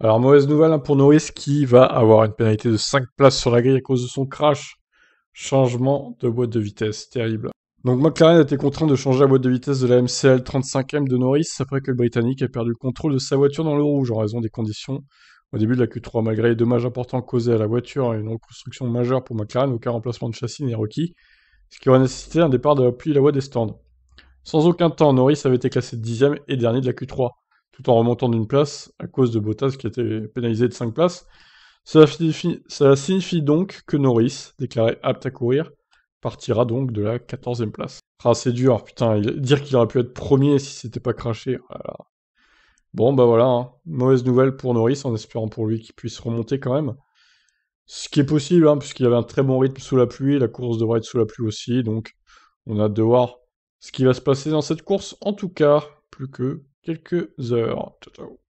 Alors, mauvaise nouvelle hein, pour Norris qui va avoir une pénalité de 5 places sur la grille à cause de son crash. Changement de boîte de vitesse, terrible. Donc McLaren a été contraint de changer la boîte de vitesse de la MCL 35M de Norris après que le Britannique a perdu le contrôle de sa voiture dans le rouge en raison des conditions au début de la Q3. Malgré les dommages importants causés à la voiture et une reconstruction majeure pour McLaren, aucun remplacement de châssis n'est requis, ce qui aurait nécessité un départ de la pluie la voie des stands. Sans aucun temps, Norris avait été classé 10 et dernier de la Q3 tout en remontant d'une place à cause de Bottas qui a été pénalisé de 5 places. Cela signifie, donc que Norris, déclaré apte à courir, partira donc de la 14e place. Ah, c'est dur, putain, dire qu'il aurait pu être premier si c'était pas craché. Ah bon, bah voilà, hein. mauvaise nouvelle pour Norris en espérant pour lui qu'il puisse remonter quand même. Ce qui est possible, hein, puisqu'il avait un très bon rythme sous la pluie, la course devrait être sous la pluie aussi, donc on a hâte de voir ce qui va se passer dans cette course. En tout cas, plus que quelques heures. Ciao, ciao.